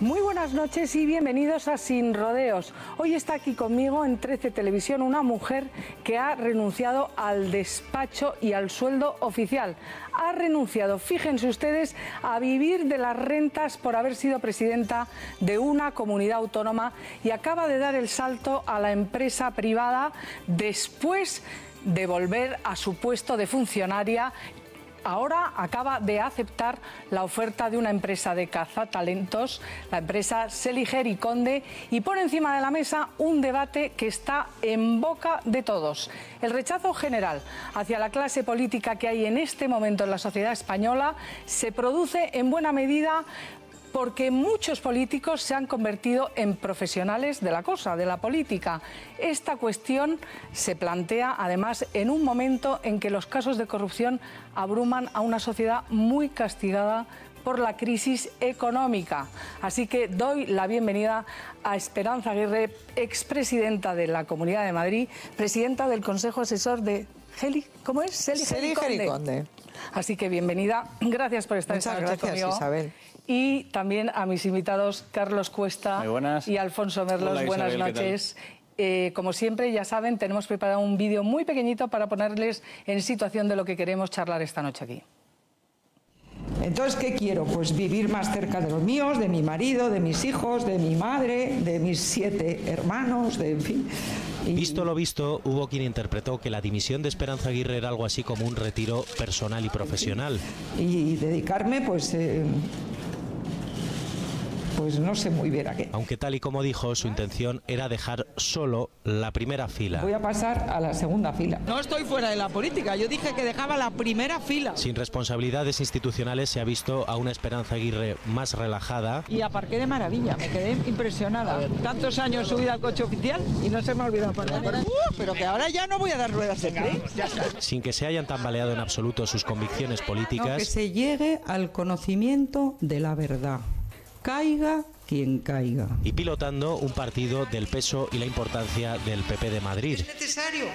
Muy buenas noches y bienvenidos a Sin Rodeos. Hoy está aquí conmigo en 13 Televisión una mujer que ha renunciado al despacho y al sueldo oficial. Ha renunciado, fíjense ustedes, a vivir de las rentas por haber sido presidenta de una comunidad autónoma y acaba de dar el salto a la empresa privada después de volver a su puesto de funcionaria ahora acaba de aceptar la oferta de una empresa de caza talentos, la empresa y Conde, y pone encima de la mesa un debate que está en boca de todos. El rechazo general hacia la clase política que hay en este momento en la sociedad española se produce en buena medida porque muchos políticos se han convertido en profesionales de la cosa, de la política. Esta cuestión se plantea además en un momento en que los casos de corrupción abruman a una sociedad muy castigada por la crisis económica. Así que doy la bienvenida a Esperanza Aguirre, expresidenta de la Comunidad de Madrid, presidenta del Consejo Asesor de Heli, ¿cómo es? Celi Así que bienvenida. Gracias por estar esta noche gracias, Isabel. Y también a mis invitados Carlos Cuesta y Alfonso Merlos. buenas noches. Eh, como siempre, ya saben, tenemos preparado un vídeo muy pequeñito para ponerles en situación de lo que queremos charlar esta noche aquí. Entonces, ¿qué quiero? Pues vivir más cerca de los míos, de mi marido, de mis hijos, de mi madre, de mis siete hermanos, de en fin, Visto lo visto, hubo quien interpretó que la dimisión de Esperanza Aguirre era algo así como un retiro personal y profesional. Y, dedicarme, pues, eh, pues no sé muy bien a qué. Aunque tal y como dijo, su intención era dejar solo la primera fila. Voy a pasar a la segunda fila. No estoy fuera de la política, yo dije que dejaba la primera fila. Sin responsabilidades institucionales se ha visto a una Esperanza Aguirre más relajada. Y aparqué de maravilla, me quedé impresionada. Tantos años subida al coche oficial y no se me ha olvidado parar. Uh, pero que ahora ya no voy a dar ruedas de tren. Sin que se hayan tambaleado en absoluto sus convicciones políticas. que se llegue al conocimiento de la verdad caiga caiga. Y pilotando un partido del peso y la importancia del PP de Madrid. Es necesario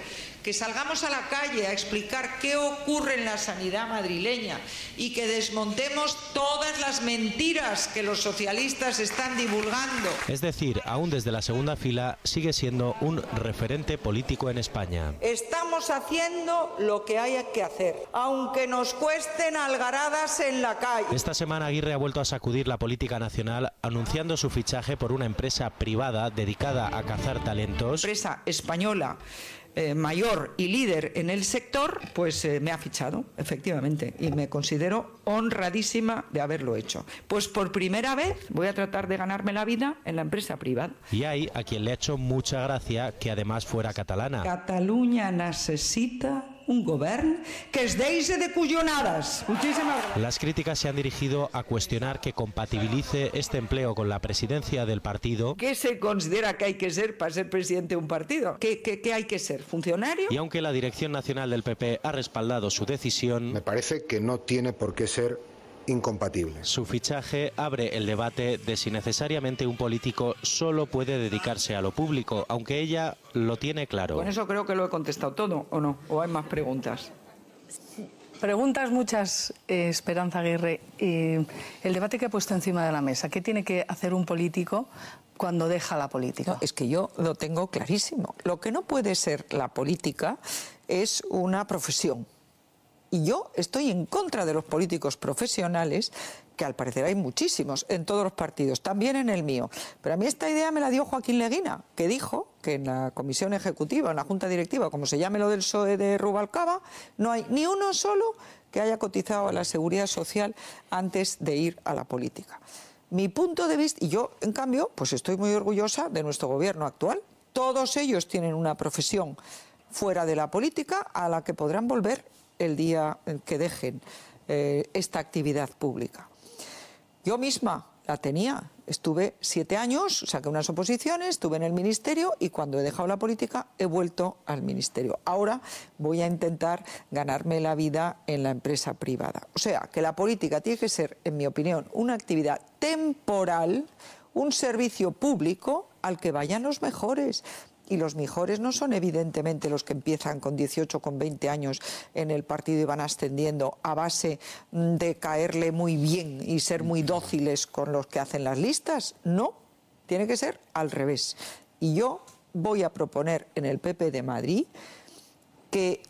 que salgamos a la calle a explicar qué ocurre en la sanidad madrileña y que desmontemos todas las mentiras que los socialistas están divulgando. Es decir, aún desde la segunda fila sigue siendo un referente político en España. Estamos haciendo lo que hay que hacer, aunque nos cuesten algaradas en la calle. Esta semana Aguirre ha vuelto a sacudir la política nacional anunciando su fichaje por una empresa privada dedicada a cazar talentos. Empresa española eh, mayor y líder en el sector, pues eh, me ha fichado, efectivamente, y me considero honradísima de haberlo hecho. Pues por primera vez voy a tratar de ganarme la vida en la empresa privada. Y hay a quien le ha hecho mucha gracia que además fuera catalana. Cataluña necesita un gobierno que es deise de cullonades. Muchísimas gracias. Las críticas se han dirigido a cuestionar que compatibilice este empleo con la presidencia del partido. ¿Qué se considera que hay que ser para ser presidente de un partido? ¿Qué, qué, qué hay que ser? ¿Funcionario? Y aunque la Dirección Nacional del PP ha respaldado su decisión... Me parece que no tiene por qué ser incompatible. Su fichaje abre el debate de si necesariamente un político solo puede dedicarse a lo público, aunque ella lo tiene claro. Con eso creo que lo he contestado todo, ¿o no? ¿O hay más preguntas? Preguntas muchas, eh, Esperanza Aguirre. Eh, el debate que ha puesto encima de la mesa, ¿qué tiene que hacer un político cuando deja la política? es que yo lo tengo clarísimo. Lo que no puede ser la política es una profesión y yo estoy en contra de los políticos profesionales, que al parecer hay muchísimos en todos los partidos, también en el mío. Pero a mí esta idea me la dio Joaquín Leguina, que dijo que en la comisión ejecutiva, en la junta directiva, como se llame lo del PSOE de Rubalcaba, no hay ni uno solo que haya cotizado a la seguridad social antes de ir a la política. Mi punto de vista, y yo en cambio, pues estoy muy orgullosa de nuestro gobierno actual. Todos ellos tienen una profesión fuera de la política a la que podrán volver el día que dejen eh, esta actividad pública. Yo misma la tenía, estuve siete años, saqué unas oposiciones, estuve en el ministerio y cuando he dejado la política he vuelto al ministerio. Ahora voy a intentar ganarme la vida en la empresa privada. O sea, que la política tiene que ser, en mi opinión, una actividad temporal, un servicio público al que vayan los mejores y los mejores no son evidentemente los que empiezan con 18, con 20 años en el partido y van ascendiendo a base de caerle muy bien y ser muy dóciles con los que hacen las listas. No, tiene que ser al revés. Y yo voy a proponer en el PP de Madrid que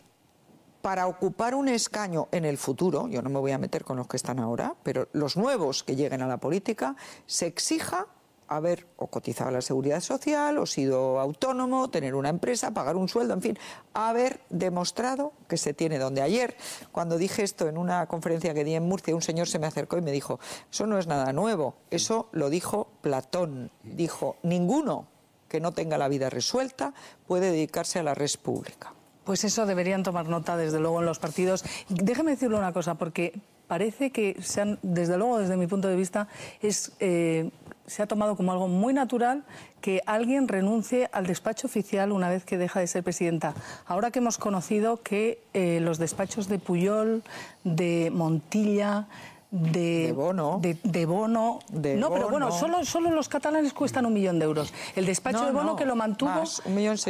para ocupar un escaño en el futuro, yo no me voy a meter con los que están ahora, pero los nuevos que lleguen a la política, se exija haber o cotizado a la seguridad social, o sido autónomo, tener una empresa, pagar un sueldo, en fin, haber demostrado que se tiene donde. Ayer, cuando dije esto en una conferencia que di en Murcia, un señor se me acercó y me dijo, eso no es nada nuevo, eso lo dijo Platón, dijo, ninguno que no tenga la vida resuelta puede dedicarse a la red pública. Pues eso deberían tomar nota, desde luego, en los partidos. déjeme decirle una cosa, porque parece que sean, desde luego, desde mi punto de vista, es... Eh, se ha tomado como algo muy natural que alguien renuncie al despacho oficial una vez que deja de ser presidenta. Ahora que hemos conocido que eh, los despachos de Puyol, de Montilla, de, bono. De, bono. no, pero bueno, solo, solo los catalanes cuestan un millón de euros. El despacho de bono que lo mantuvo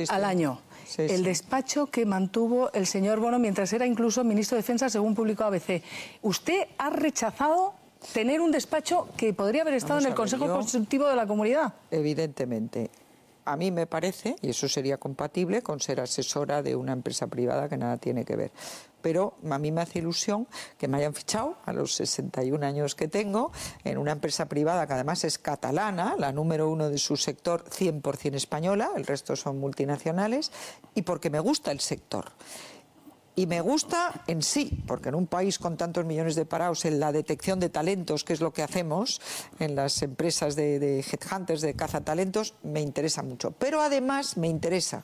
al año. el despacho que mantuvo el señor Bono mientras era incluso ministro de Defensa, según publicó ABC. Usted ha rechazado tener un despacho que podría haber estado en el Consejo Constructivo de la Comunidad. Evidentemente. A mí me parece, y eso sería compatible con ser asesora de una empresa privada que nada tiene que ver. Pero a mí me hace ilusión que me hayan fichado a los 61 años que tengo en una empresa privada que además es catalana, la número uno de su sector 100% española, el resto son multinacionales, y porque me gusta el sector y me gusta en sí, porque en un país con tantos millones de parados, en la detección de talentos, que es lo que hacemos en las empresas de, de headhunters, de cazatalentos, me interesa mucho. Pero además me interesa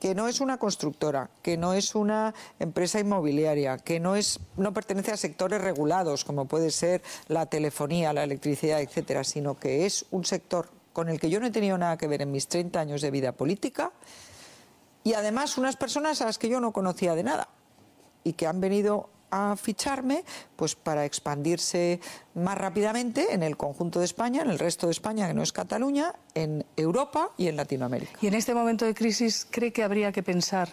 que no es una constructora, que no es una empresa inmobiliaria, que no es no pertenece a sectores regulados como puede ser la telefonía, la electricidad, etcétera, sino que es un sector con el que yo no he tenido nada que ver en mis 30 años de vida política, y además unas personas a las que yo no conocía de nada y que han venido a ficharme pues para expandirse más rápidamente en el conjunto de España, en el resto de España que no es Cataluña, en Europa y en Latinoamérica. Y en este momento de crisis cree que habría que pensar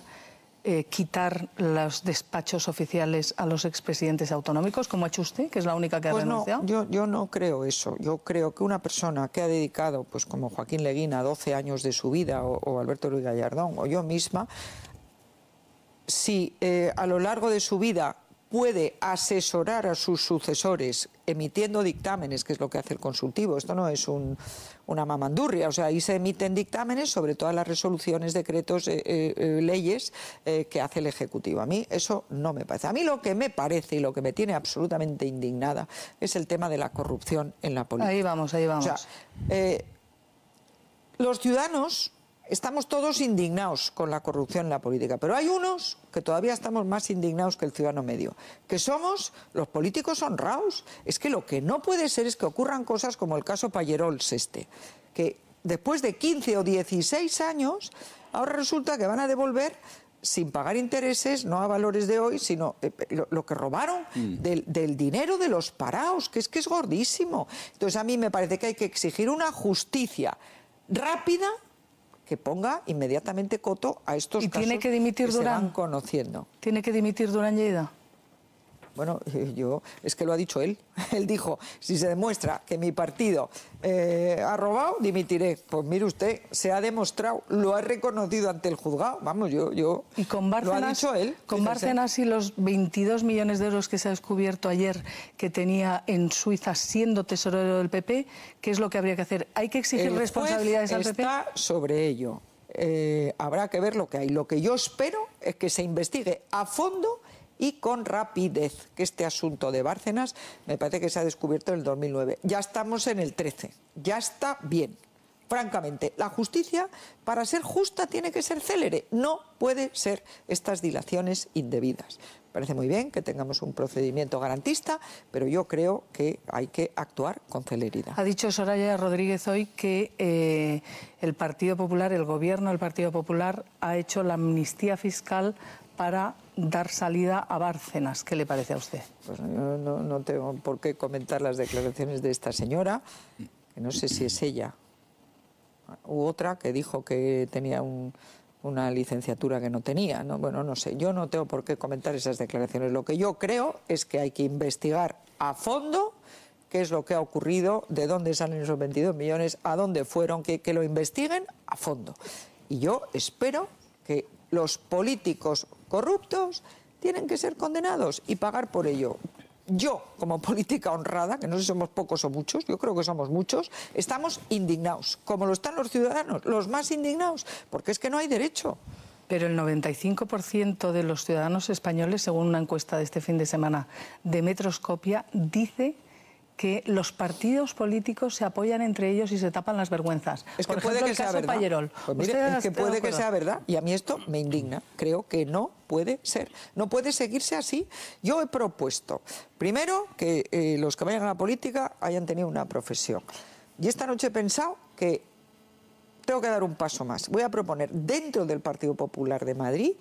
eh, quitar los despachos oficiales a los expresidentes autonómicos, como ha hecho usted, que es la única que ha pues renunciado? yo, no creo eso. Yo creo que una persona que ha dedicado, pues como Joaquín Leguina, 12 años de su vida, o, Alberto Luis Gallardón, o yo misma, si eh, a lo largo de su vida puede asesorar a sus sucesores emitiendo dictámenes, que es lo que hace el consultivo. Esto no es un, una mamandurria, o sea, ahí se emiten dictámenes sobre todas las resoluciones, decretos, eh, eh, eh, leyes que hace el Ejecutivo. A mí eso no me parece. A mí lo que me parece y lo que me tiene absolutamente indignada es el tema de la corrupción en la política. Ahí vamos, ahí vamos. los ciudadanos estamos todos indignados con la corrupción en la política, pero hay unos que todavía estamos más indignados que el ciudadano medio, que somos los políticos honrados. Es que lo que no puede ser es que ocurran cosas como el caso Payerols este, que después de 15 o 16 años, ahora resulta que van a devolver sin pagar intereses, no a valores de hoy, sino eh, eh, lo, que robaron mm. del, del, dinero de los paraos, que es que es gordísimo. Entonces a mí me parece que hay que exigir una justicia rápida, que ponga inmediatamente coto a estos ¿Y tiene que, dimitir Durán? se conociendo. ¿Tiene que dimitir Durán Lleida? Bueno, yo, es que lo ha dicho él. Él dijo, si se demuestra que mi partido eh, ha robado, dimitiré. Pues mire usted, se ha demostrado, lo ha reconocido ante el juzgado. Vamos, yo... yo y con Bárcenas, lo él. Con y los 22 millones de euros que se ha descubierto ayer que tenía en Suiza siendo tesorero del PP, ¿qué es lo que habría que hacer? ¿Hay que exigir responsabilidades al PP? está sobre ello. Eh, habrá que ver lo que hay. Lo que yo espero es que se investigue a fondo y con rapidez, que este asunto de Bárcenas me parece que se ha descubierto en el 2009. Ya estamos en el 13, ya está bien. Francamente, la justicia para ser justa tiene que ser célere, no puede ser estas dilaciones indebidas parece muy bien que tengamos un procedimiento garantista, pero yo creo que hay que actuar con celeridad. Ha dicho Soraya Rodríguez hoy que eh, el Partido Popular, el Gobierno del Partido Popular, ha hecho la amnistía fiscal para dar salida a Bárcenas. ¿Qué le parece a usted? Pues yo no, tengo por qué comentar las declaraciones de esta señora, que no sé si es ella u otra que dijo que tenía una licenciatura que no tenía. Bueno, no sé, yo no tengo por qué comentar esas declaraciones. Lo que yo creo es que hay que investigar a fondo qué es lo que ha ocurrido, de dónde salen esos 22 millones, a dónde fueron, que lo investiguen a fondo. Y yo espero que los políticos corruptos tienen que ser condenados y pagar por ello. Yo, como política honrada, que no sé si somos pocos o muchos, yo creo que somos muchos, estamos indignados, como lo están los ciudadanos, los más indignados, porque es que no hay derecho. Pero el 95% de los ciudadanos españoles, según una encuesta de este fin de semana de Metroscopia, dice que los partidos políticos se apoyan entre ellos y se tapan las vergüenzas. Es que puede que sea verdad. Pues es que puede que sea verdad y a mí esto me indigna. Creo que no puede ser. No puede seguirse así. Yo he propuesto, primero, que eh, los que vayan a la política hayan tenido una profesión. Y esta noche he pensado que tengo que dar un paso más. Voy a proponer dentro del Partido Popular de Madrid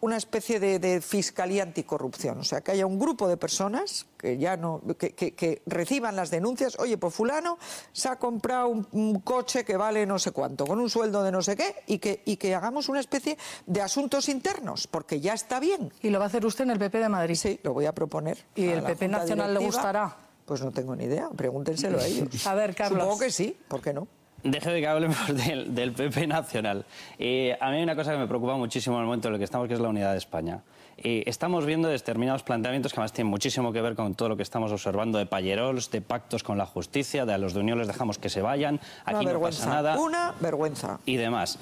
una especie de, fiscalía anticorrupción, o sea, que haya un grupo de personas que ya no que, reciban las denuncias, oye, pues fulano se ha comprado un, coche que vale no sé cuánto, con un sueldo de no sé qué, y que, y que hagamos una especie de asuntos internos, porque ya está bien. ¿Y lo va a hacer usted en el PP de Madrid? Sí, lo voy a proponer. ¿Y el PP Nacional le gustará? Pues no tengo ni idea, pregúntenselo a ellos. a ver, Carlos. Supongo que sí, ¿por qué no? Deje de que hablemos del, PP Nacional. Eh, a mí hay una cosa que me preocupa muchísimo en el momento en el que estamos, que es la unidad de España estamos viendo determinados planteamientos que además tienen muchísimo que ver con todo lo que estamos observando de payerols, de pactos con la justicia, de a los de Unión les dejamos que se vayan, aquí Una no pasa nada. Una vergüenza. Y demás.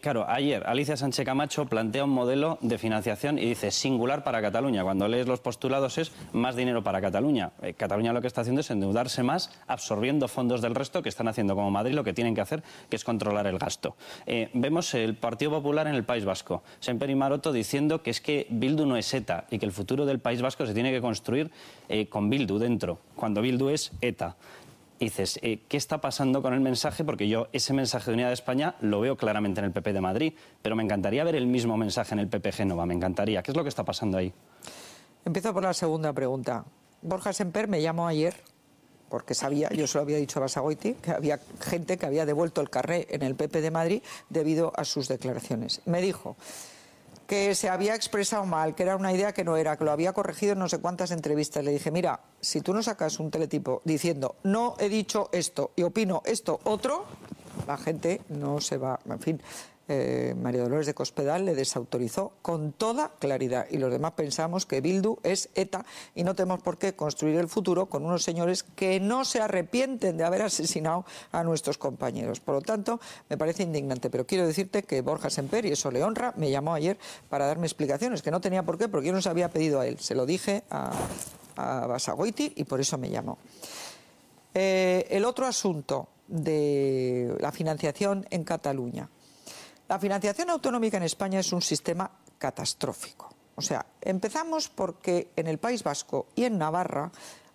claro, ayer Alicia Sánchez Camacho plantea un modelo de financiación y dice singular para Cataluña. Cuando lees los postulados es más dinero para Cataluña. Eh, Cataluña lo que está haciendo es endeudarse más, absorbiendo fondos del resto que están haciendo como Madrid lo que tienen que hacer, que es controlar el gasto. Eh, vemos el Partido Popular en el País Vasco. Semper y Maroto diciendo que es que Bildu no es ETA y que el futuro del País Vasco se tiene que construir eh, con Bildu dentro, cuando Bildu es ETA. dices, eh, ¿qué está pasando con el mensaje? Porque yo ese mensaje de unidad de España lo veo claramente en el PP de Madrid, pero me encantaría ver el mismo mensaje en el PP Génova, me encantaría. ¿Qué es lo que está pasando ahí? Empiezo por la segunda pregunta. Borja Semper me llamó ayer porque sabía, yo se lo había dicho a Basagoiti, que había gente que había devuelto el carré en el PP de Madrid debido a sus declaraciones. Me dijo, que se había expresado mal, que era una idea que no era, que lo había corregido en no sé cuántas entrevistas. Le dije, mira, si tú no sacas un teletipo diciendo, no he dicho esto y opino esto otro, la gente no se va, en fin, eh, María Dolores de Cospedal le desautorizó con toda claridad y los demás pensamos que Bildu es ETA y no tenemos por qué construir el futuro con unos señores que no se arrepienten de haber asesinado a nuestros compañeros. Por lo tanto, me parece indignante, pero quiero decirte que Borja Semper, y eso le honra, me llamó ayer para darme explicaciones, que no tenía por qué, porque yo no se había pedido a él, se lo dije a, Basagoiti y por eso me llamó. Eh, el otro asunto de la financiación en Cataluña. La financiación autonómica en España es un sistema catastrófico. O sea, empezamos porque en el País Vasco y en Navarra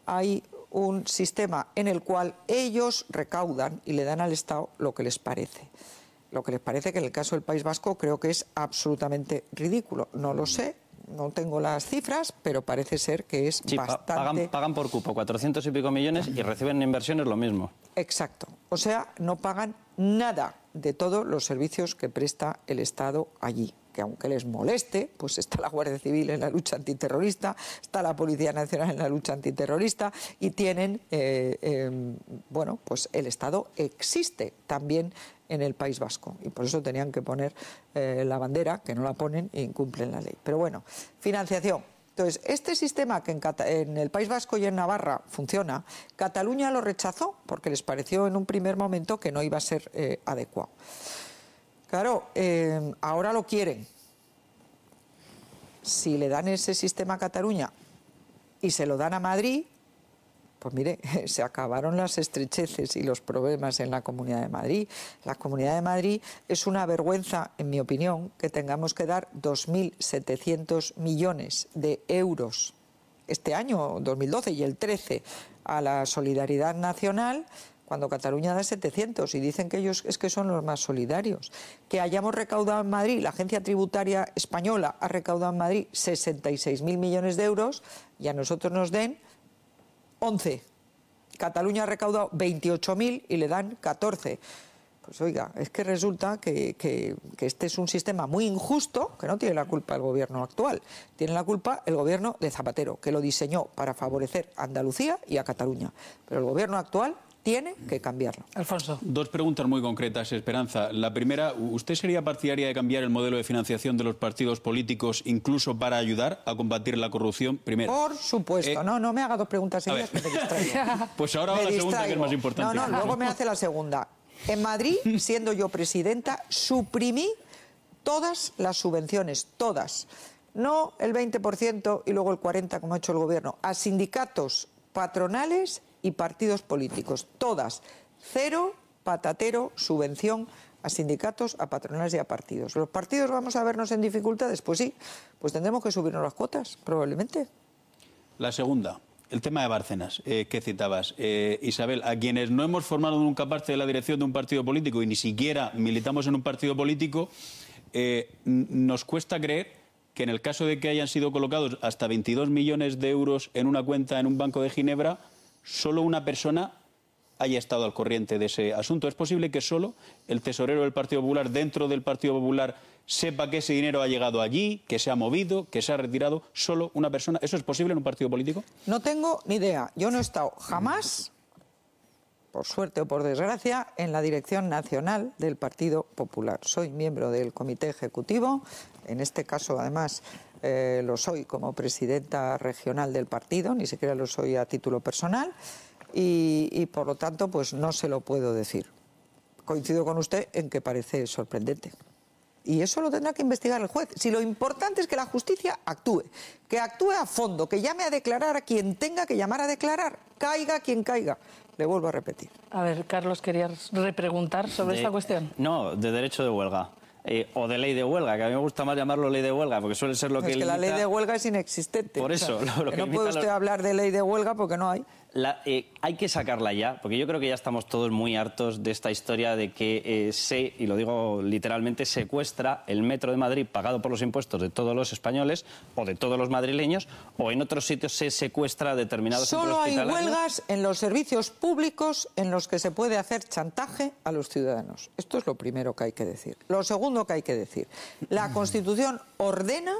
hay un sistema en el cual ellos recaudan y le dan al Estado lo que les parece. Lo que les parece que en el caso del País Vasco creo que es absolutamente ridículo. No lo sé, no tengo las cifras, pero parece ser que es bastante... Pagan, pagan, por cupo 400 y pico millones y reciben inversiones lo mismo. Exacto. O sea, no pagan nada de todos los servicios que presta el Estado allí que aunque les moleste, pues está la Guardia Civil en la lucha antiterrorista, está la Policía Nacional en la lucha antiterrorista y tienen, eh, em, bueno, pues el Estado existe también en el País Vasco y por eso tenían que poner eh, la bandera, que no la ponen e incumplen la ley. Pero bueno, financiación. Entonces, este sistema que en, el País Vasco y en Navarra funciona, Cataluña lo rechazó porque les pareció en un primer momento que no iba a ser eh, adecuado. Claro, eh, ahora lo quieren. Si le dan ese sistema a Cataluña y se lo dan a Madrid, pues mire, se acabaron las estrecheces y los problemas en la Comunidad de Madrid. La Comunidad de Madrid es una vergüenza, en mi opinión, que tengamos que dar 2.700 millones de euros este año, 2012 y el 13, a la solidaridad nacional cuando Cataluña da 700 y dicen que ellos es que son los más solidarios. Que hayamos recaudado en Madrid, la agencia tributaria española ha recaudado en Madrid 66.000 millones de euros y a nosotros nos den 11. Cataluña ha recaudado 28.000 y le dan 14. Pues oiga, es que resulta que, este es un sistema muy injusto, que no tiene la culpa el gobierno actual, tiene la culpa el gobierno de Zapatero, que lo diseñó para favorecer a Andalucía y a Cataluña. Pero el gobierno actual tiene que cambiarlo. Alfonso. Dos preguntas muy concretas, Esperanza. La primera, ¿usted sería partidaria de cambiar el modelo de financiación de los partidos políticos incluso para ayudar a combatir la corrupción? Primero. Por supuesto. Eh, no, no me haga dos preguntas seguidas que me distraigo. pues ahora va la segunda que es más importante. No, no, luego me hace la segunda. En Madrid, siendo yo presidenta, suprimí todas las subvenciones, todas. No el 20% y luego el 40% como ha hecho el gobierno. A sindicatos patronales y partidos políticos. Todas. Cero, patatero, subvención a sindicatos, a patronales y a partidos. ¿Los partidos vamos a vernos en dificultades? Pues sí, pues tendremos que subirnos las cuotas, probablemente. La segunda, el tema de Bárcenas, eh, que citabas. Eh, Isabel, a quienes no hemos formado nunca parte de la dirección de un partido político y ni siquiera militamos en un partido político, eh, nos cuesta creer que en el caso de que hayan sido colocados hasta 22 millones de euros en una cuenta en un banco de Ginebra, solo una persona haya estado al corriente de ese asunto. ¿Es posible que solo el tesorero del Partido Popular, dentro del Partido Popular, sepa que ese dinero ha llegado allí, que se ha movido, que se ha retirado solo una persona? ¿Eso es posible en un partido político? No tengo ni idea. Yo no he estado jamás, por suerte o por desgracia, en la dirección nacional del Partido Popular. Soy miembro del Comité Ejecutivo, en este caso además eh, lo soy como presidenta regional del partido, ni siquiera lo soy a título personal, y, por lo tanto, pues no se lo puedo decir. Coincido con usted en que parece sorprendente. Y eso lo tendrá que investigar el juez. Si lo importante es que la justicia actúe, que actúe a fondo, que llame a declarar a quien tenga que llamar a declarar, caiga quien caiga. Le vuelvo a repetir. A ver, Carlos, querías repreguntar sobre esta cuestión. No, de derecho de huelga. Eh, o de ley de huelga, que a mí me gusta más llamarlo ley de huelga, porque suele ser lo que... Es que la ley de huelga es inexistente. Por eso. lo, no puede usted hablar de ley de huelga porque no hay. Eh, hay que sacarla ya, porque yo creo que ya estamos todos muy hartos de esta historia de que eh, se, y lo digo literalmente, secuestra el metro de Madrid pagado por los impuestos de todos los españoles o de todos los madrileños, o en otros sitios se secuestra determinados Solo hay huelgas en los servicios públicos en los que se puede hacer chantaje a los ciudadanos. Esto es lo primero que hay que decir. Lo segundo que hay que decir, la mm. Constitución ordena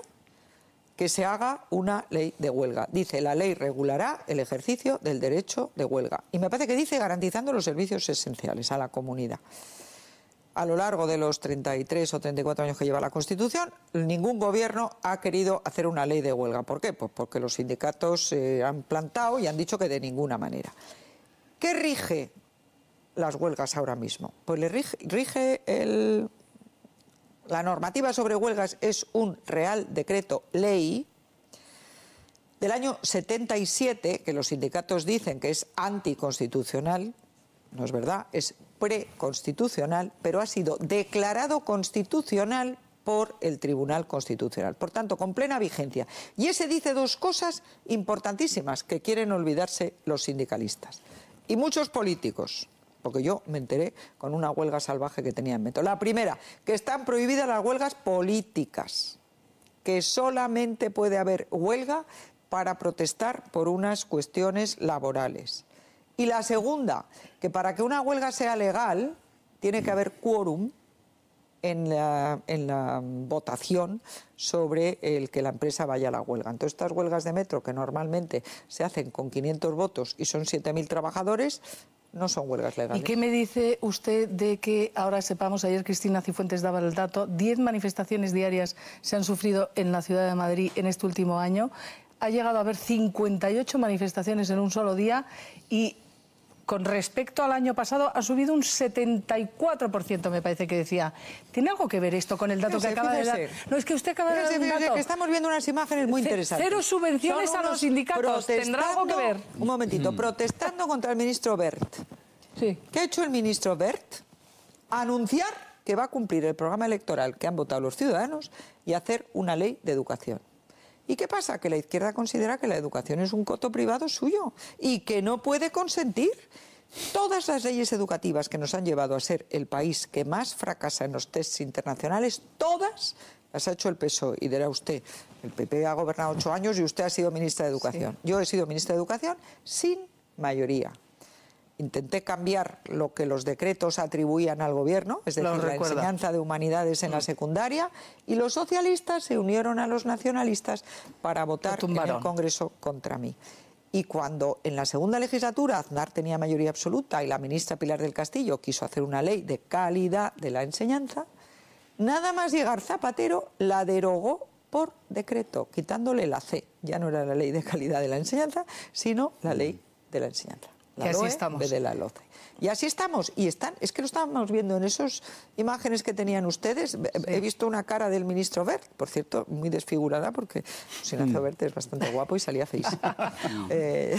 que se haga una ley de huelga. Dice, la ley regulará el ejercicio del derecho de huelga. Y me parece que dice garantizando los servicios esenciales a la comunidad. A lo largo de los 33 o 34 años que lleva la Constitución, ningún gobierno ha querido hacer una ley de huelga. ¿Por qué? Pues porque los sindicatos se eh, han plantado y han dicho que de ninguna manera. ¿Qué rige las huelgas ahora mismo? Pues le rige, rige el la normativa sobre huelgas es un real decreto ley del año 77, que los sindicatos dicen que es anticonstitucional, no es verdad, es preconstitucional, pero ha sido declarado constitucional por el Tribunal Constitucional. Por tanto, con plena vigencia. Y ese dice dos cosas importantísimas que quieren olvidarse los sindicalistas y muchos políticos porque yo me enteré con una huelga salvaje que tenía en mente. La primera, que están prohibidas las huelgas políticas, que solamente puede haber huelga para protestar por unas cuestiones laborales. Y la segunda, que para que una huelga sea legal, tiene que haber quórum en la, en la votación sobre el que la empresa vaya a la huelga. Entonces, estas huelgas de metro, que normalmente se hacen con 500 votos y son 7.000 trabajadores, no son huelgas legales. ¿Y qué me dice usted de que ahora sepamos, ayer Cristina Cifuentes daba el dato, 10 manifestaciones diarias se han sufrido en la ciudad de Madrid en este último año? Ha llegado a haber 58 manifestaciones en un solo día y con respecto al año pasado ha subido un 74%, me parece que decía. ¿Tiene algo que ver esto con el dato que acaba de dar? No, es que usted acaba de dar un dato. Que estamos viendo unas imágenes muy interesantes. Cero subvenciones a los sindicatos. ¿Tendrá algo que ver? Un momentito. Mm. Protestando contra el ministro Bert. ¿Qué ha hecho el ministro Bert? Anunciar que va a cumplir el programa electoral que han votado los ciudadanos y hacer una ley de educación. ¿Y qué pasa? Que la izquierda considera que la educación es un coto privado suyo y que no puede consentir. Todas las leyes educativas que nos han llevado a ser el país que más fracasa en los tests internacionales, todas las ha hecho el PSOE. Y dirá usted, el PP e ha gobernado ocho años y usted ha sido ministra de Educación. Yo he sido ministra de Educación sin mayoría intenté cambiar lo que los decretos atribuían al gobierno, es decir, la enseñanza de humanidades en la mm. secundaria, y los socialistas se unieron a los nacionalistas para votar en el Congreso contra mí. Y cuando en la segunda legislatura Aznar tenía mayoría absoluta y la ministra Pilar del Castillo quiso hacer una ley de calidad de la enseñanza, nada más llegar Zapatero la derogó por decreto, quitándole la C. Ya no era la ley de calidad de la enseñanza, sino la ley mm. de la enseñanza. La y así estamos. de la Y así estamos. Y están, es que lo estábamos viendo en esas imágenes que tenían ustedes. He visto una cara del ministro Bert, por cierto, muy desfigurada, porque Sinazo mm. Bert es bastante guapo y salía feísimo. Eh,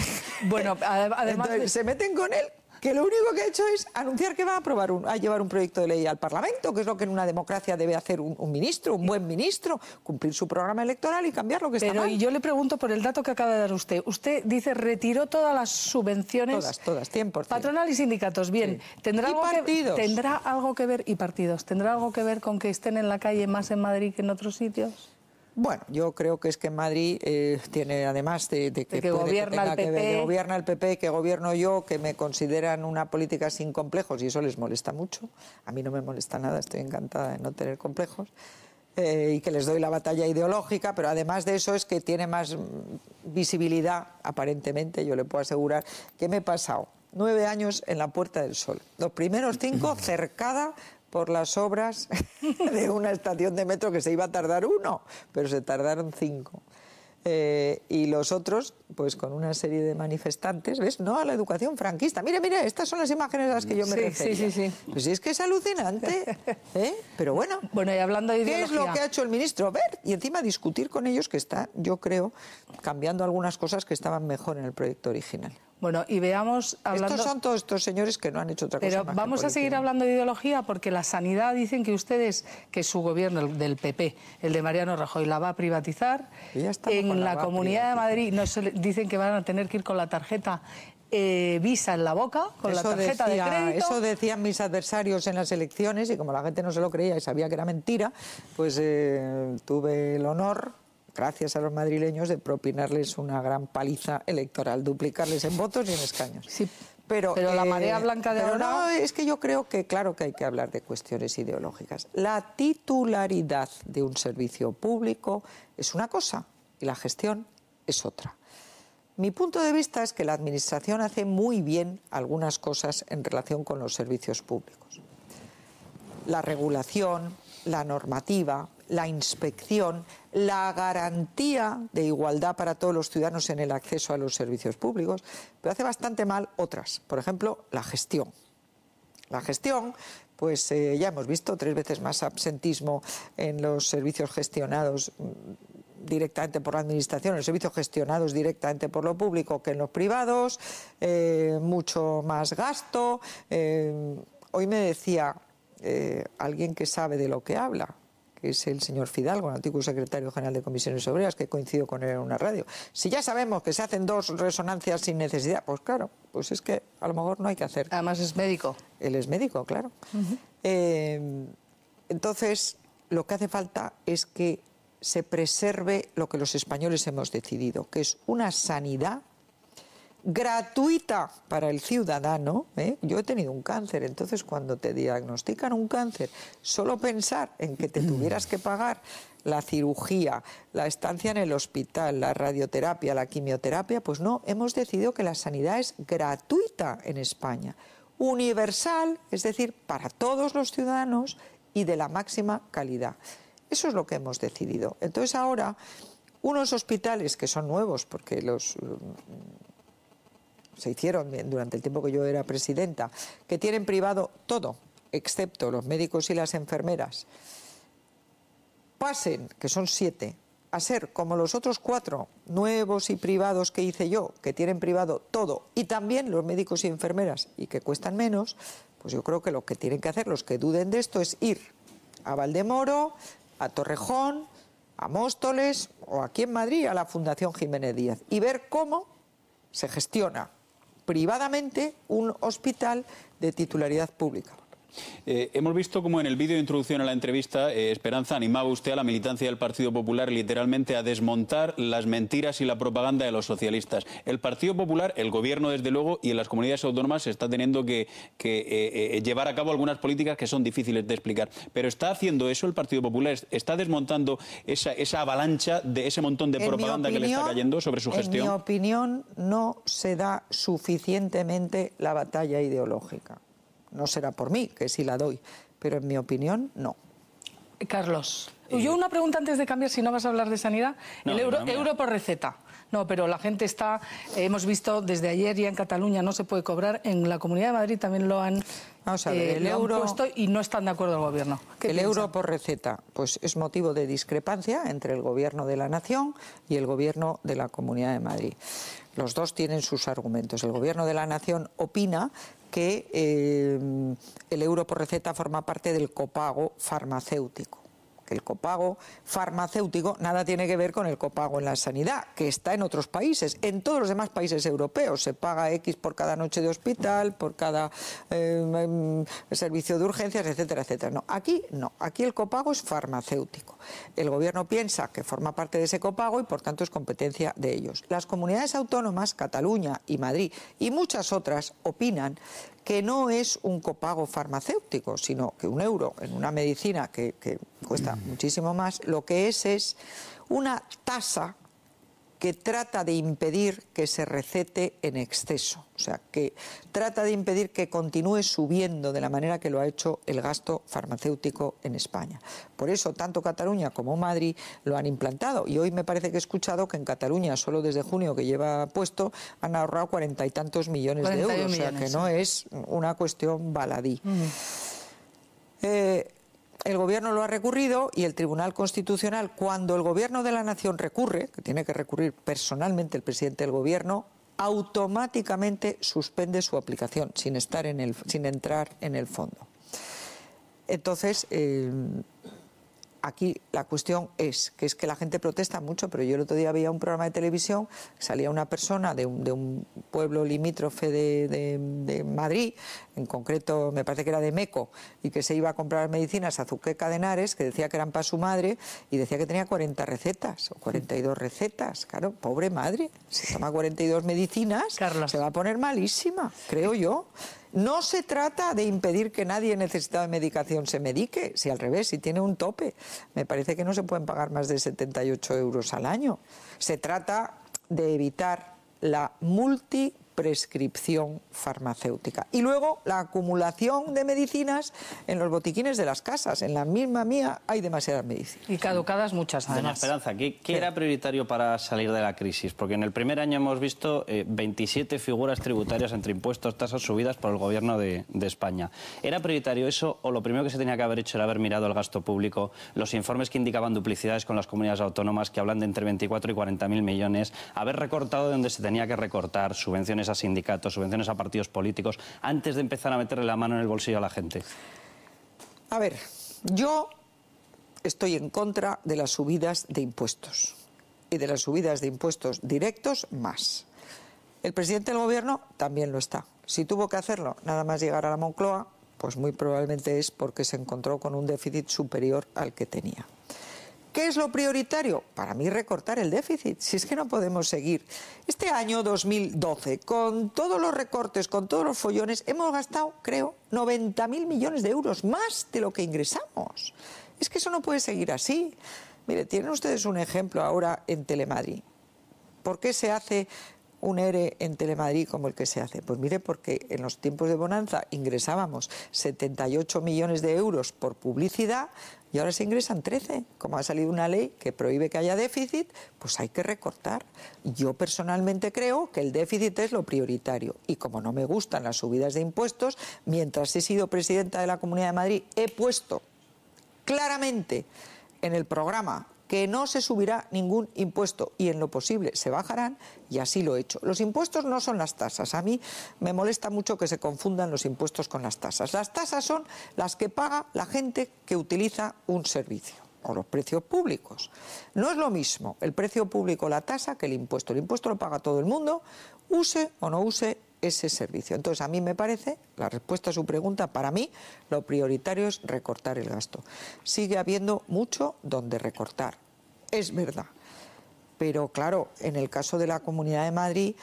bueno, además. Se meten con él que lo único que ha hecho es anunciar que va a, aprobar a llevar un proyecto de ley al Parlamento, que es lo que en una democracia debe hacer un, ministro, un buen ministro, cumplir su programa electoral y cambiar lo que está Pero, mal. Pero yo le pregunto por el dato que acaba de dar usted. Usted dice retiró todas las subvenciones. Todas, todas, 100%. Patronal y sindicatos, bien. ¿Tendrá, ¿Tendrá algo que ver, y partidos, tendrá algo que ver con que estén en la calle más en Madrid que en otros sitios? Bueno, yo creo que es que Madrid eh, tiene, además de, que, gobierna el PP, que, gobierna el PP, que gobierno yo, que me consideran una política sin complejos y eso les molesta mucho. A mí no me molesta nada, estoy encantada de no tener complejos. Eh, y que les doy la batalla ideológica, pero además de eso es que tiene más visibilidad, aparentemente, yo le puedo asegurar, que me he pasado nueve años en la Puerta del Sol. Los primeros cinco cercada por las obras de una estación de metro que se iba a tardar uno, pero se tardaron cinco. Eh, y los otros, pues con una serie de manifestantes, ¿ves? No a la educación franquista. Mira, mira, estas son las imágenes a las que yo me sí, refería. Sí, sí, sí. Pues es que es alucinante, ¿eh? Pero bueno. Bueno, y hablando de ¿Qué es lo que ha hecho el ministro? Ver, y encima discutir con ellos que está, yo creo, cambiando algunas cosas que estaban mejor en el proyecto original. Bueno, y veamos... Hablando... Estos son todos estos señores que no han hecho otra cosa. Pero vamos a seguir hablando de ideología porque la sanidad dicen que ustedes, que su gobierno, del PP, el de Mariano Rajoy, la va a privatizar. Ya en la, Comunidad de Madrid no dicen que van a tener que ir con la tarjeta eh, visa en la boca con la tarjeta de crédito. Eso decían mis adversarios en las elecciones y como la gente no se lo creía y sabía que era mentira, pues eh, tuve el honor gracias a los madrileños, de propinarles una gran paliza electoral, duplicarles en votos y en escaños. Pero, la eh, marea blanca de ahora... No, es que yo creo que, claro que hay que hablar de cuestiones ideológicas. La titularidad de un servicio público es una cosa y la gestión es otra. Mi punto de vista es que la Administración hace muy bien algunas cosas en relación con los servicios públicos. La regulación, la normativa, la inspección, la garantía de igualdad para todos los ciudadanos en el acceso a los servicios públicos, pero hace bastante mal otras, por ejemplo, la gestión. La gestión, pues eh, ya hemos visto tres veces más absentismo en los servicios gestionados mm, directamente por la administración, los servicios gestionados directamente por lo público que en los privados, eh, mucho más gasto. Eh, hoy me decía alguien que sabe de lo que habla, es el señor Fidalgo, antiguo secretario general de Comisiones Obreras, que coincido con él en una radio. Si ya sabemos que se hacen dos resonancias sin necesidad, pues claro, pues es que a lo mejor no hay que hacer. Además es médico. Él es médico, claro. Eh, entonces, lo que hace falta es que se preserve lo que los españoles hemos decidido, que es una sanidad gratuita para el ciudadano. ¿eh? Yo he tenido un cáncer, entonces cuando te diagnostican un cáncer, solo pensar en que te tuvieras que pagar la cirugía, la estancia en el hospital, la radioterapia, la quimioterapia, pues no, hemos decidido que la sanidad es gratuita en España, universal, es decir, para todos los ciudadanos y de la máxima calidad. Eso es lo que hemos decidido. Entonces ahora unos hospitales que son nuevos porque los se hicieron durante el tiempo que yo era presidenta, que tienen privado todo, excepto los médicos y las enfermeras, pasen, que son siete, a ser como los otros cuatro nuevos y privados que hice yo, que tienen privado todo, y también los médicos y enfermeras, y que cuestan menos, pues yo creo que lo que tienen que hacer los que duden de esto es ir a Valdemoro, a Torrejón, a Móstoles o aquí en Madrid a la Fundación Jiménez Díaz y ver cómo se gestiona privadamente un hospital de titularidad pública. Eh, hemos visto como en el vídeo de introducción a la entrevista, eh, Esperanza animaba usted a la militancia del Partido Popular literalmente a desmontar las mentiras y la propaganda de los socialistas. El Partido Popular, el gobierno desde luego y en las comunidades autónomas está teniendo que, eh, llevar a cabo algunas políticas que son difíciles de explicar. Pero está haciendo eso el Partido Popular, está desmontando esa, avalancha de ese montón de propaganda que le está cayendo sobre su gestión. En mi opinión, no se da suficientemente la batalla ideológica. No será por mí, que sí la doy, pero en mi opinión, no. Carlos, eh, yo una pregunta antes de cambiar, si no vas a hablar de sanidad. el euro, por receta. No, pero la gente está, hemos visto desde ayer ya en Cataluña no se puede cobrar, en la Comunidad de Madrid también lo han, Vamos a eh, el euro, y no están de acuerdo el gobierno. El euro por receta, pues es motivo de discrepancia entre el gobierno de la nación y el gobierno de la Comunidad de Madrid. Los dos tienen sus argumentos. El gobierno de la nación opina que em, el euro por receta forma parte del copago farmacéutico que el copago farmacéutico nada tiene que ver con el copago en la sanidad, que está en otros países, en todos los demás países europeos. Se paga X por cada noche de hospital, por cada eh, em, servicio de urgencias, etcétera, etcétera. No, aquí no, aquí el copago es farmacéutico. El gobierno piensa que forma parte de ese copago y por tanto es competencia de ellos. Las comunidades autónomas, Cataluña y Madrid y muchas otras, opinan que no es un copago farmacéutico, sino que un euro en una medicina que, cuesta mm. muchísimo más, lo que es es una tasa que trata de impedir que se recete en exceso, o sea, que trata de impedir que continúe subiendo de la manera que lo ha hecho el gasto farmacéutico en España. Por eso, tanto Cataluña como Madrid lo han implantado y hoy me parece que he escuchado que en Cataluña, solo desde junio que lleva puesto, han ahorrado cuarenta y tantos millones de euros, o sea, que no es una cuestión baladí el Gobierno lo ha recurrido y el Tribunal Constitucional, cuando el Gobierno de la Nación recurre, que tiene que recurrir personalmente el presidente del Gobierno, automáticamente suspende su aplicación sin, estar en el, sin entrar en el fondo. Entonces, eh, aquí la cuestión es que es que la gente protesta mucho, pero yo el otro día había un programa de televisión, salía una persona de un, pueblo limítrofe de, Madrid, en concreto me parece que era de Meco, y que se iba a comprar medicinas a Zuqueca de Henares, que decía que eran para su madre, y decía que tenía 40 recetas, o 42 recetas, claro, pobre madre, si toma 42 medicinas, se va a poner malísima, creo yo. No se trata de impedir que nadie necesitado de medicación se medique, si al revés, si tiene un tope. Me parece que no se pueden pagar más de 78 euros al año. Se trata de evitar la multi prescripción farmacéutica. Y luego la acumulación de medicinas en los botiquines de las casas. En la misma mía hay demasiadas medicinas. Y caducadas muchas años. Esperanza, ¿qué, era prioritario para salir de la crisis? Porque en el primer año hemos visto 27 eh, figuras tributarias entre impuestos, tasas subidas por el gobierno de, de España. ¿Era prioritario eso o lo primero que se tenía que haber hecho era haber mirado el gasto público, los informes que indicaban duplicidades con las comunidades autónomas que hablan de entre 24 y 40 mil millones, haber recortado de donde se tenía que recortar, subvenciones a sindicatos, subvenciones a partidos políticos, antes de empezar a meterle la mano en el bolsillo a la gente? A ver, yo estoy en contra de las subidas de impuestos y de las subidas de impuestos directos más. El presidente del gobierno también lo está. Si tuvo que hacerlo nada más llegar a la Moncloa, pues muy probablemente es porque se encontró con un déficit superior al que tenía. ¿Qué es lo prioritario? Para mí recortar el déficit, si es que no podemos seguir. Este año 2012, con todos los recortes, con todos los follones, hemos gastado, creo, 90.000 millones de euros más de lo que ingresamos. Es que eso no puede seguir así. Mire, tienen ustedes un ejemplo ahora en Telemadrid. ¿Por qué se hace un ERE en Telemadrid como el que se hace? Pues mire, porque en los tiempos de bonanza ingresábamos 78 millones de euros por publicidad, y ahora se ingresan 13. Como ha salido una ley que prohíbe que haya déficit, pues hay que recortar. Yo personalmente creo que el déficit es lo prioritario y como no me gustan las subidas de impuestos, mientras he sido presidenta de la Comunidad de Madrid he puesto claramente en el programa que no se subirá ningún impuesto y en lo posible se bajarán y así lo he hecho. Los impuestos no son las tasas. A mí me molesta mucho que se confundan los impuestos con las tasas. Las tasas son las que paga la gente que utiliza un servicio o los precios públicos. No es lo mismo el precio público, la tasa, que el impuesto. El impuesto lo paga todo el mundo, use o no use ese servicio. Entonces, a mí me parece, la respuesta a su pregunta, para mí lo prioritario es recortar el gasto. Sigue habiendo mucho donde recortar es verdad. Pero claro, en el caso de la Comunidad de Madrid,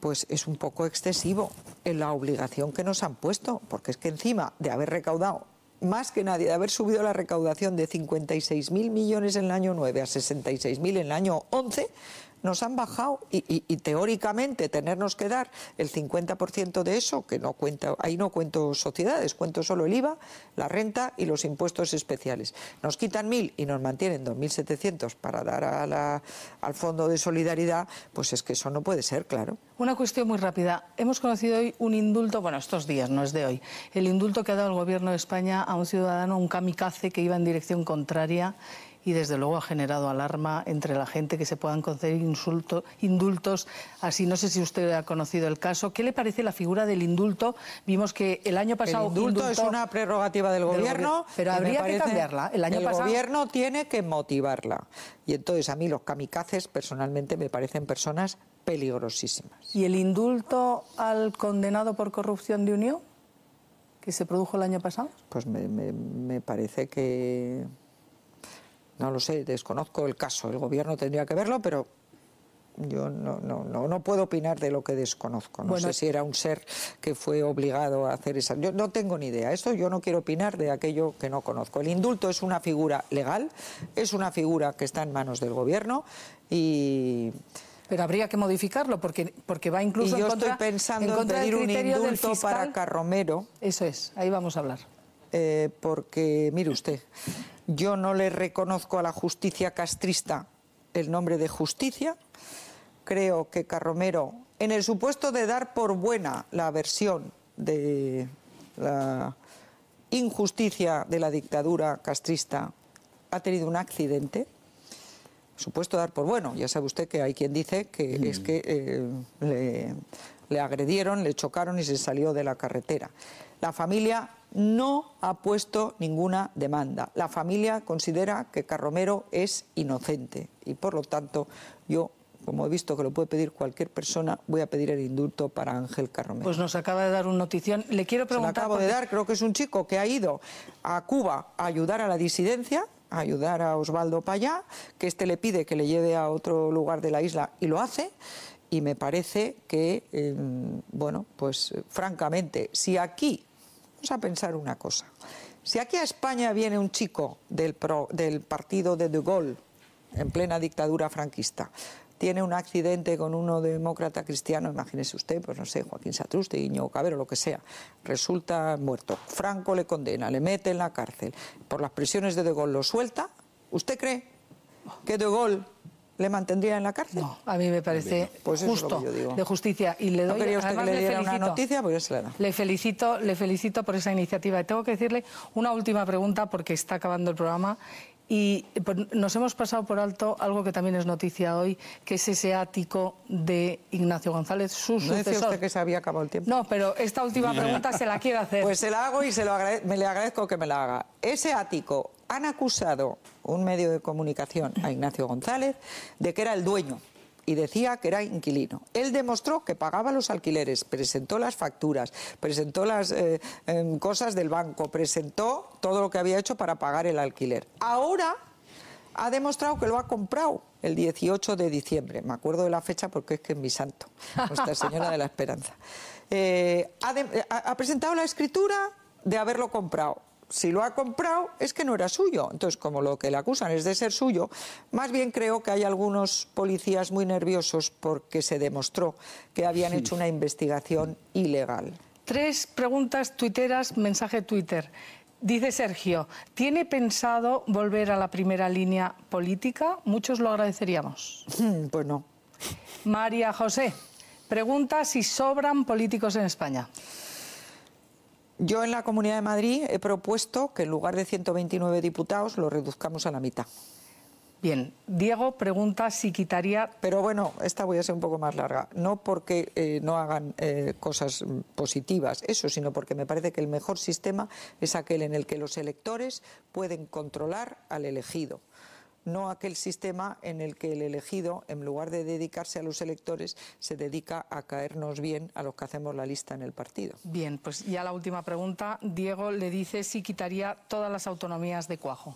pues es un poco excesivo en la obligación que nos han puesto, porque es que encima de haber recaudado más que nadie, de haber subido la recaudación de 56.000 millones en el año 9 a 66.000 en el año 11, nos han bajado y, teóricamente tenernos que dar el 50% de eso, que no cuenta, ahí no cuento sociedades, cuento solo el IVA, la renta y los impuestos especiales. Nos quitan mil y nos mantienen 2.700 para dar al Fondo de Solidaridad, pues es que eso no puede ser, claro. Una cuestión muy rápida. Hemos conocido hoy un indulto, bueno, estos días, no es de hoy, el indulto que ha dado el Gobierno de España a un ciudadano, un kamikaze que iba en dirección contraria y desde luego ha generado alarma entre la gente que se puedan conceder indultos. Así, no sé si usted ha conocido el caso. ¿Qué le parece la figura del indulto? Vimos que el año pasado... El indulto, es una prerrogativa del gobierno. pero habría que cambiarla. El, año el gobierno tiene que motivarla. Y entonces a mí los kamikazes personalmente me parecen personas peligrosísimas. ¿Y el indulto al condenado por corrupción de Unión? que se produjo el año pasado? Pues me parece que no lo sé, desconozco el caso. El gobierno tendría que verlo, pero yo no, no, puedo opinar de lo que desconozco. No sé si era un ser que fue obligado a hacer esa. Yo no tengo ni idea. Esto yo no quiero opinar de aquello que no conozco. El indulto es una figura legal, es una figura que está en manos del gobierno y. Pero habría que modificarlo porque, porque va incluso y yo estoy pensando en, pedir un indulto para Carromero. Eso es, ahí vamos a hablar. Eh, porque, mire usted, yo no le reconozco a la justicia castrista el nombre de justicia. Creo que Carromero, en el supuesto de dar por buena la versión de la injusticia de la dictadura castrista, ha tenido un accidente supuesto dar por bueno. Ya sabe usted que hay quien dice que mm. es que eh, le, le, agredieron, le chocaron y se salió de la carretera. La familia no ha puesto ninguna demanda. La familia considera que Carromero es inocente y por lo tanto yo como he visto que lo puede pedir cualquier persona, voy a pedir el indulto para Ángel Carromero. Pues nos acaba de dar un notición. Le quiero preguntar... Se acabo de dar, creo que es un chico que ha ido a Cuba a ayudar a la disidencia, a ayudar a Osvaldo Payá, que este le pide que le lleve a otro lugar de la isla y lo hace. Y me parece que, em, bueno, pues eh, francamente, si aquí Vamos a pensar una cosa. Si aquí a España viene un chico del, partido de De Gaulle, en plena dictadura franquista, tiene un accidente con uno demócrata cristiano, imagínese usted, pues no sé, Joaquín Satruste, Iñigo Cabero, lo que sea, resulta muerto. Franco le condena, le mete en la cárcel, por las prisiones de De Gaulle lo suelta. ¿Usted cree que De Gaulle ¿Le mantendría en la cárcel? No, a mí me parece pues justo, de justicia. Y le doy, le felicito, una noticia, pues Le felicito, le felicito por esa iniciativa. Y tengo que decirle una última pregunta, porque está acabando el programa, y pues, nos hemos pasado por alto algo que también es noticia hoy, que es ese ático de Ignacio González, su no usted que se había acabado el tiempo. No, pero esta última pregunta se la quiero hacer. Pues se la hago y se lo me le agradezco que me la haga. Ese ático han acusado un medio de comunicación a Ignacio González de que era el dueño y decía que era inquilino. Él demostró que pagaba los alquileres, presentó las facturas, presentó las eh, em, cosas del banco, presentó todo lo que había hecho para pagar el alquiler. Ahora ha demostrado que lo ha comprado el 18 de diciembre. Me acuerdo de la fecha porque es que es mi santo, Nuestra Señora de la Esperanza. Eh, eh, ha presentado la escritura de haberlo comprado si lo ha comprado es que no era suyo. Entonces, como lo que le acusan es de ser suyo, más bien creo que hay algunos policías muy nerviosos porque se demostró que habían hecho una investigación ilegal. Tres preguntas tuiteras, mensaje Twitter. Dice Sergio, ¿tiene pensado volver a la primera línea política? Muchos lo agradeceríamos. Pues no. María José, pregunta si sobran políticos en España. Yo en la Comunidad de Madrid he propuesto que en lugar de 129 diputados lo reduzcamos a la mitad. Bien, Diego pregunta si quitaría... Pero bueno, esta voy a ser un poco más larga. No porque eh, no hagan eh, cosas positivas, eso, sino porque me parece que el mejor sistema es aquel en el que los electores pueden controlar al elegido no aquel sistema en el que el elegido, en lugar de dedicarse a los electores, se dedica a caernos bien a los que hacemos la lista en el partido. Bien, pues ya la última pregunta. Diego le dice si quitaría todas las autonomías de Cuajo.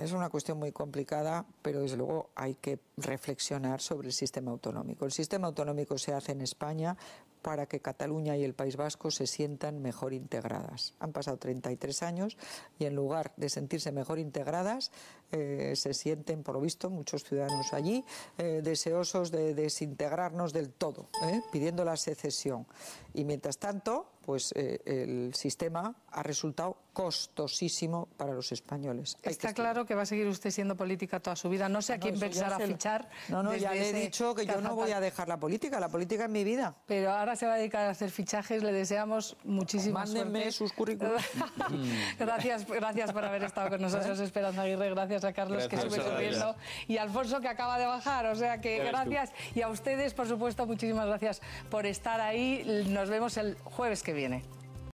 Es una cuestión muy complicada, pero desde luego hay que reflexionar sobre el sistema autonómico. El sistema autonómico se hace en España para que Cataluña y el País Vasco se sientan mejor integradas. Han pasado 33 años y en lugar de sentirse mejor integradas, eh, se sienten, por lo visto, muchos ciudadanos allí eh, deseosos de desintegrarnos del todo, eh, pidiendo la secesión. Y mientras tanto, pues el sistema ha resultado costosísimo para los españoles. Está claro que va a seguir usted siendo política toda su vida. No sé ah, a quién pensará pensar a fichar. No, ya le he dicho que yo no voy a dejar la política. La política es mi vida. Pero ahora se va a dedicar a hacer fichajes. Le deseamos muchísima Mándenme sus currículos. gracias, gracias por haber estado con nosotros, ¿Eh? Esperanza Aguirre. Gracias a Carlos, que sube subiendo. Y Alfonso, que acaba de bajar. O sea que gracias. Y a ustedes, por supuesto, muchísimas gracias por estar ahí. Nos vemos el jueves que viene.